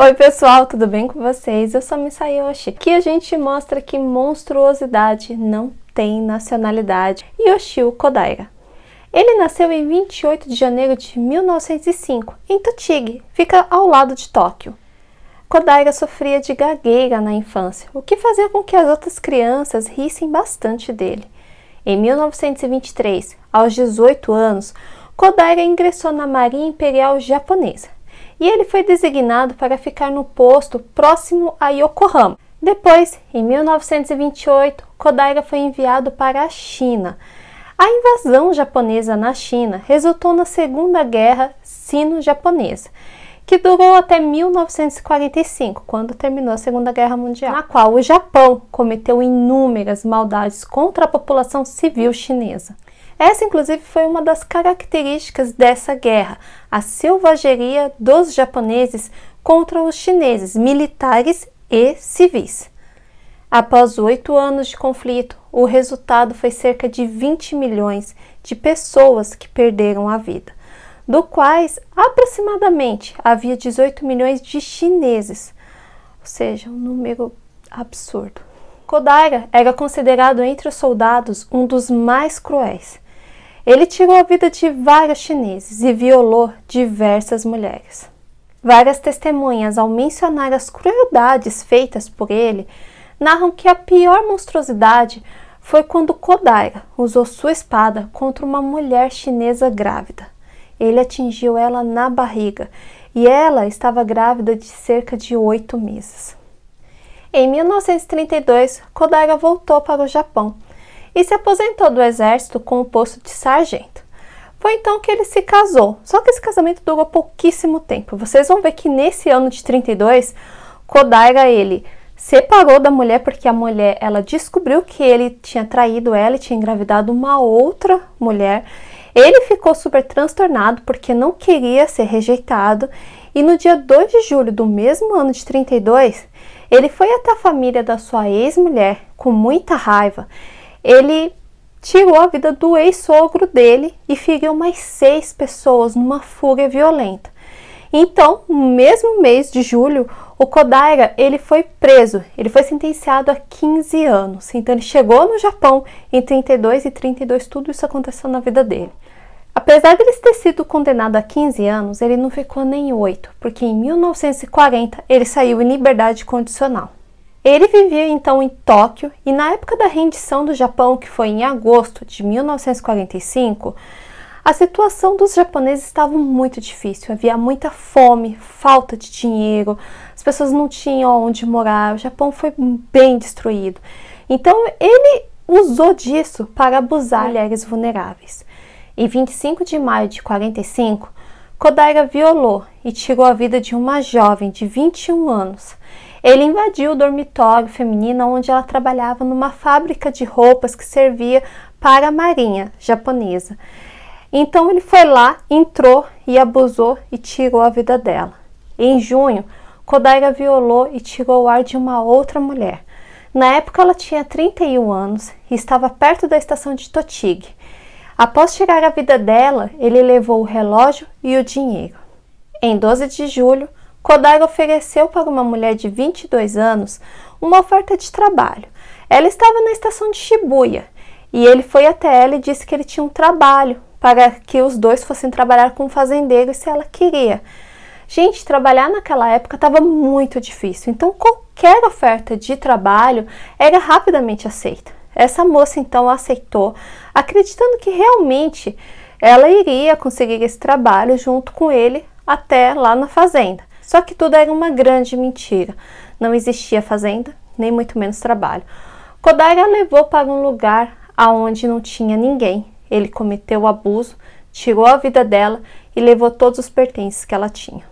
Oi pessoal, tudo bem com vocês? Eu sou a Misayoshi. Aqui a gente mostra que monstruosidade não tem nacionalidade. Yoshio Kodaira. Ele nasceu em 28 de janeiro de 1905, em Totig, fica ao lado de Tóquio. Kodaira sofria de gagueira na infância, o que fazia com que as outras crianças rissem bastante dele. Em 1923, aos 18 anos, Kodaira ingressou na Marinha Imperial Japonesa e ele foi designado para ficar no posto próximo a Yokohama. Depois, em 1928, Kodaira foi enviado para a China. A invasão japonesa na China resultou na Segunda Guerra Sino-Japonesa, que durou até 1945, quando terminou a Segunda Guerra Mundial, na qual o Japão cometeu inúmeras maldades contra a população civil chinesa. Essa, inclusive, foi uma das características dessa guerra, a selvageria dos japoneses contra os chineses, militares e civis. Após oito anos de conflito, o resultado foi cerca de 20 milhões de pessoas que perderam a vida, do quais aproximadamente havia 18 milhões de chineses, ou seja, um número absurdo. Kodaira era considerado entre os soldados um dos mais cruéis. Ele tirou a vida de vários chineses e violou diversas mulheres. Várias testemunhas, ao mencionar as crueldades feitas por ele, narram que a pior monstruosidade foi quando Kodaira usou sua espada contra uma mulher chinesa grávida. Ele atingiu ela na barriga e ela estava grávida de cerca de oito meses. Em 1932, Kodaira voltou para o Japão e se aposentou do exército com o posto de sargento. Foi então que ele se casou, só que esse casamento durou pouquíssimo tempo. Vocês vão ver que nesse ano de 32, Kodaira ele separou da mulher porque a mulher ela descobriu que ele tinha traído ela e tinha engravidado uma outra mulher. Ele ficou super transtornado porque não queria ser rejeitado e no dia 2 de julho do mesmo ano de 32, ele foi até a família da sua ex-mulher com muita raiva ele tirou a vida do ex-sogro dele e feriu mais seis pessoas numa fuga violenta. Então, no mesmo mês de julho, o Kodaira ele foi preso. Ele foi sentenciado a 15 anos. Então, ele chegou no Japão em 32 e 32, tudo isso aconteceu na vida dele. Apesar de ele ter sido condenado a 15 anos, ele não ficou nem 8, porque em 1940 ele saiu em liberdade condicional. Ele vivia então em Tóquio e na época da rendição do Japão, que foi em agosto de 1945, a situação dos japoneses estava muito difícil. Havia muita fome, falta de dinheiro, as pessoas não tinham onde morar. O Japão foi bem destruído. Então ele usou disso para abusar de mulheres vulneráveis. Em 25 de maio de 45, Kodaira violou e tirou a vida de uma jovem de 21 anos, ele invadiu o dormitório feminino onde ela trabalhava numa fábrica de roupas que servia para a marinha japonesa. Então ele foi lá, entrou e abusou e tirou a vida dela. Em junho, Kodaira violou e tirou o ar de uma outra mulher. Na época ela tinha 31 anos e estava perto da estação de Totig. Após tirar a vida dela, ele levou o relógio e o dinheiro. Em 12 de julho, Kodak ofereceu para uma mulher de 22 anos uma oferta de trabalho. Ela estava na estação de Shibuya e ele foi até ela e disse que ele tinha um trabalho para que os dois fossem trabalhar com o fazendeiro se ela queria. Gente, trabalhar naquela época estava muito difícil, então qualquer oferta de trabalho era rapidamente aceita. Essa moça então aceitou, acreditando que realmente ela iria conseguir esse trabalho junto com ele até lá na fazenda. Só que tudo era uma grande mentira. Não existia fazenda, nem muito menos trabalho. Kodaira levou para um lugar aonde não tinha ninguém. Ele cometeu o abuso, tirou a vida dela e levou todos os pertences que ela tinha.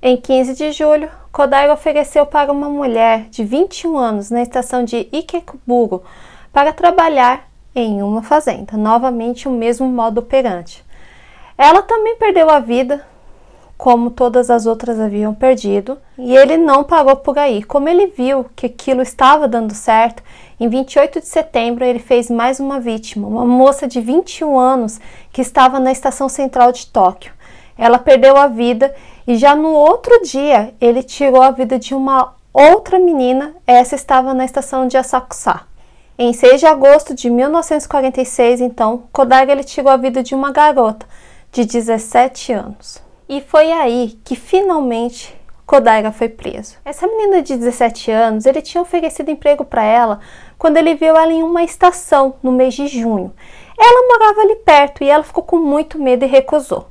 Em 15 de julho, Kodaira ofereceu para uma mulher de 21 anos na estação de Ikebukuro para trabalhar em uma fazenda, novamente o mesmo modo operante. Ela também perdeu a vida, como todas as outras haviam perdido, e ele não pagou por aí. Como ele viu que aquilo estava dando certo, em 28 de setembro ele fez mais uma vítima, uma moça de 21 anos que estava na estação central de Tóquio. Ela perdeu a vida e já no outro dia ele tirou a vida de uma outra menina, essa estava na estação de Asakusa. Em 6 de agosto de 1946, então, Kodaga ele tirou a vida de uma garota de 17 anos. E foi aí que finalmente Kodaira foi preso. Essa menina de 17 anos, ele tinha oferecido emprego para ela quando ele viu ela em uma estação no mês de junho. Ela morava ali perto e ela ficou com muito medo e recusou.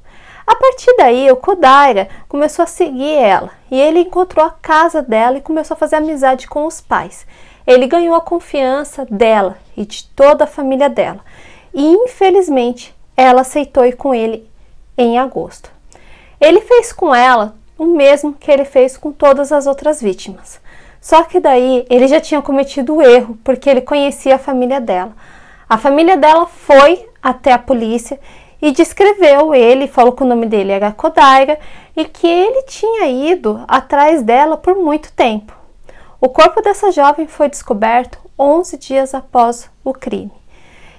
A partir daí, o Kodaira começou a seguir ela e ele encontrou a casa dela e começou a fazer amizade com os pais. Ele ganhou a confiança dela e de toda a família dela. E infelizmente, ela aceitou ir com ele em agosto. Ele fez com ela o mesmo que ele fez com todas as outras vítimas. Só que daí ele já tinha cometido o erro, porque ele conhecia a família dela. A família dela foi até a polícia e descreveu ele, falou que o nome dele era é Kodaira e que ele tinha ido atrás dela por muito tempo. O corpo dessa jovem foi descoberto 11 dias após o crime.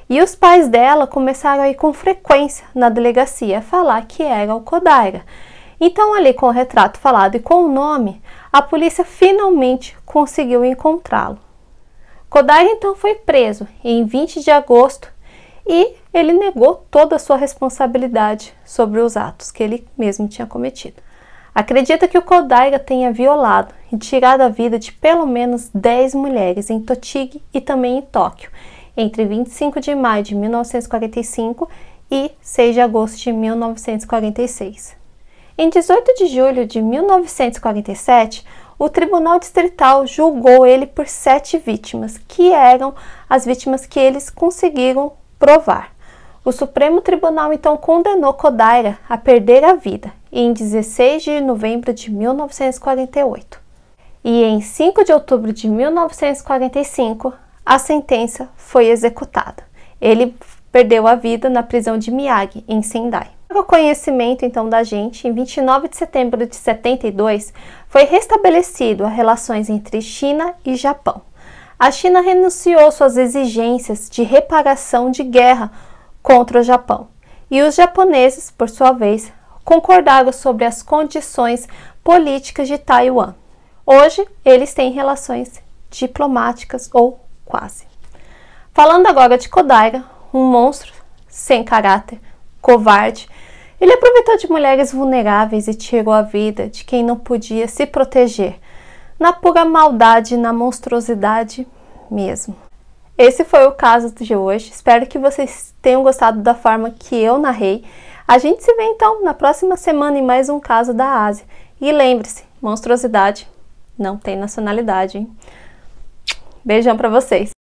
E os pais dela começaram a ir com frequência na delegacia falar que era o Kodaira. Então, ali com o retrato falado e com o nome, a polícia finalmente conseguiu encontrá-lo. Kodaira então foi preso em 20 de agosto e ele negou toda a sua responsabilidade sobre os atos que ele mesmo tinha cometido. Acredita que o Kodaira tenha violado e tirado a vida de pelo menos 10 mulheres em Totig e também em Tóquio, entre 25 de maio de 1945 e 6 de agosto de 1946. Em 18 de julho de 1947, o Tribunal Distrital julgou ele por sete vítimas, que eram as vítimas que eles conseguiram provar. O Supremo Tribunal então condenou Kodaira a perder a vida em 16 de novembro de 1948. E em 5 de outubro de 1945, a sentença foi executada. Ele perdeu a vida na prisão de Miyagi, em Sendai. O conhecimento então da gente, em 29 de setembro de 72, foi restabelecido as relações entre China e Japão. A China renunciou suas exigências de reparação de guerra contra o Japão, e os japoneses, por sua vez, concordaram sobre as condições políticas de Taiwan. Hoje, eles têm relações diplomáticas ou quase. Falando agora de Kodaira, um monstro sem caráter, covarde, ele aproveitou de mulheres vulneráveis e tirou a vida de quem não podia se proteger, na pura maldade, na monstruosidade mesmo. Esse foi o caso de hoje. Espero que vocês tenham gostado da forma que eu narrei. A gente se vê então na próxima semana em mais um caso da Ásia. E lembre-se, monstruosidade não tem nacionalidade, hein? Beijão para vocês.